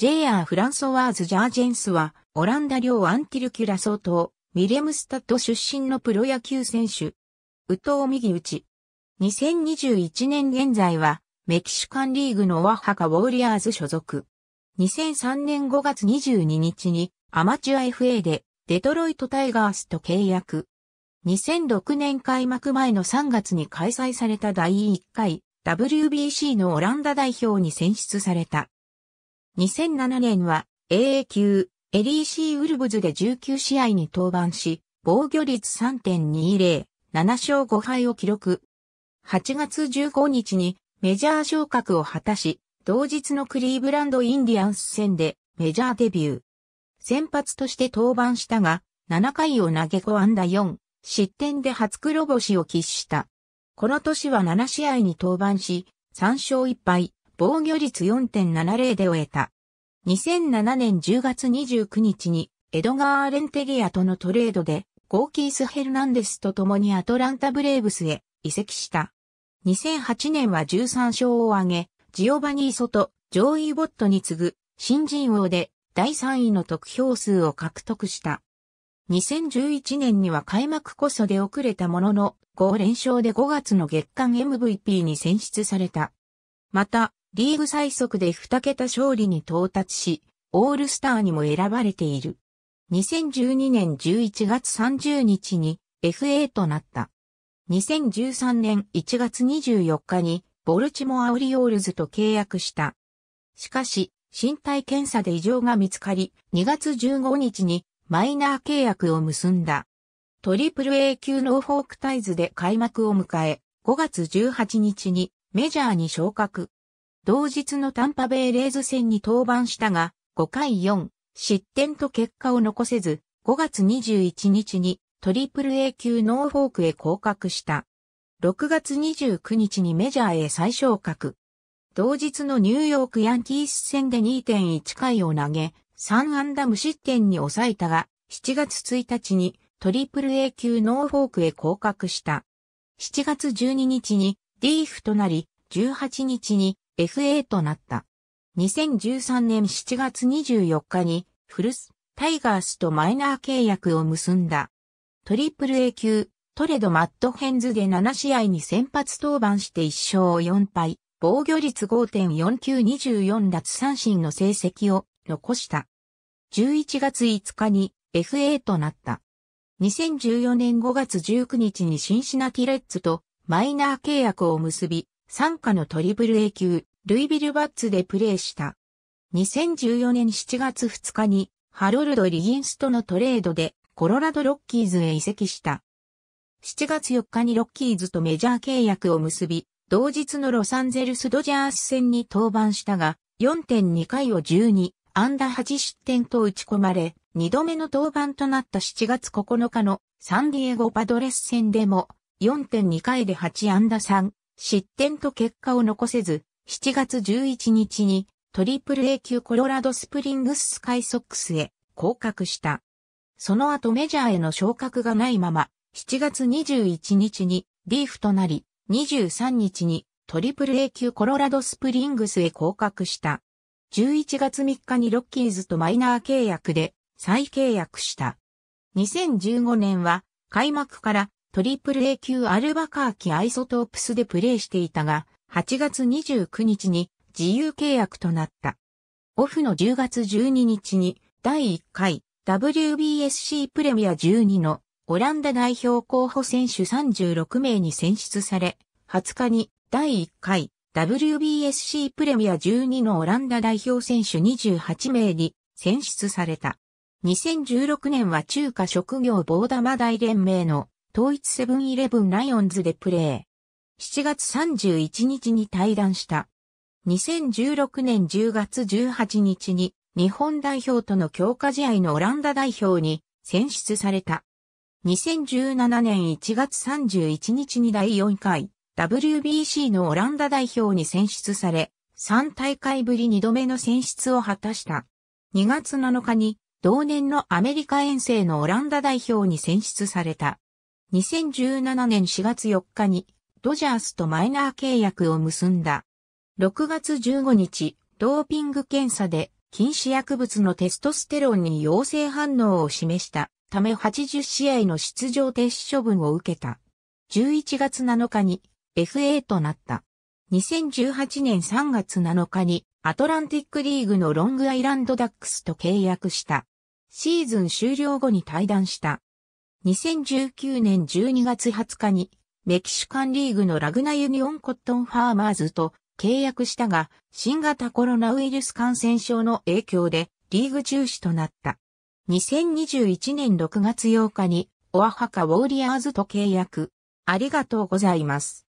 ジェアー・フランソワーズ・ジャージェンスは、オランダ領アンティルキュラ総統、ミレムスタッド出身のプロ野球選手。ウトウ右打ち。2021年現在は、メキシカンリーグのワハカウォーリアーズ所属。2003年5月22日にアマチュア FA でデトロイトタイガースと契約。2006年開幕前の3月に開催された第1回 WBC のオランダ代表に選出された。2007年は AA 級エリーシー・ウルブズで19試合に登板し、防御率3.20、7勝5敗を記録。8月15日にメジャー昇格を果たし、同日のクリーブランド・インディアンス戦でメジャーデビュー。先発として登板したが、7回を投げ5安打4、失点で初黒星を喫した。この年は7試合に登板し、3勝1敗、防御率4.70で終えた。2007年10月29日にエドガー・レンテリアとのトレードでゴーキース・ヘルナンデスと共にアトランタ・ブレーブスへ移籍した。2008年は13勝を挙げ、ジオバニー・ソト、ジョーイ・ボットに次ぐ新人王で第3位の得票数を獲得した。2011年には開幕こそ出遅れたものの、5連勝で5月の月間 MVP に選出された。また、リーグ最速で2桁勝利に到達し、オールスターにも選ばれている。2012年11月30日に FA となった。2013年1月24日にボルチモアオリオールズと契約した。しかし、身体検査で異常が見つかり、2月15日にマイナー契約を結んだ。トリプル A 級ノーフォークタイズで開幕を迎え、5月18日にメジャーに昇格。同日のタンパベイレーズ戦に登板したが、5回4、失点と結果を残せず、5月21日にトリプル A 級ノーフォークへ降格した。6月29日にメジャーへ再昇格。同日のニューヨークヤンキース戦で2.1回を投げ、3安打無失点に抑えたが、7月1日にトリプル A 級ノーフォークへ降格した。7月12日にリーフとなり、18日に FA となった。2013年7月24日に、フルス、タイガースとマイナー契約を結んだ。トリプル A 級、トレドマットヘンズで7試合に先発登板して1勝4敗、防御率5.4924奪三振の成績を残した。11月5日に FA となった。2014年5月19日にシンシナティレッツとマイナー契約を結び、参加のトリプル A 級、ルイビルバッツでプレーした。2014年7月2日にハロルド・リギンスとのトレードでコロラド・ロッキーズへ移籍した。7月4日にロッキーズとメジャー契約を結び、同日のロサンゼルス・ドジャース戦に登板したが、4.2回を12、ダー8失点と打ち込まれ、2度目の登板となった7月9日のサンディエゴパドレス戦でも4.2回で8ンダ3失点と結果を残せず、7月11日にトリプル A 級コロラドスプリングススカイソックスへ降格した。その後メジャーへの昇格がないまま、7月21日にリーフとなり、23日にトリプル A 級コロラドスプリングスへ降格した。11月3日にロッキーズとマイナー契約で再契約した。2015年は開幕からトリプル A 級アルバカーキアイソトープスでプレーしていたが、8月29日に自由契約となった。オフの10月12日に第1回 WBSC プレミア12のオランダ代表候補選手36名に選出され、20日に第1回 WBSC プレミア12のオランダ代表選手28名に選出された。2016年は中華職業棒玉大連盟の統一セブンイレブンライオンズでプレー。7月31日に対談した。2016年10月18日に日本代表との強化試合のオランダ代表に選出された。2017年1月31日に第4回 WBC のオランダ代表に選出され、3大会ぶり2度目の選出を果たした。2月7日に同年のアメリカ遠征のオランダ代表に選出された。2017年4月4日にドジャースとマイナー契約を結んだ。6月15日、ドーピング検査で禁止薬物のテストステロンに陽性反応を示したため80試合の出場停止処分を受けた。11月7日に FA となった。2018年3月7日にアトランティックリーグのロングアイランドダックスと契約した。シーズン終了後に退団した。2019年12月20日にメキシカンリーグのラグナユニオンコットンファーマーズと契約したが、新型コロナウイルス感染症の影響でリーグ中止となった。2021年6月8日にオアハカウォーリアーズと契約。ありがとうございます。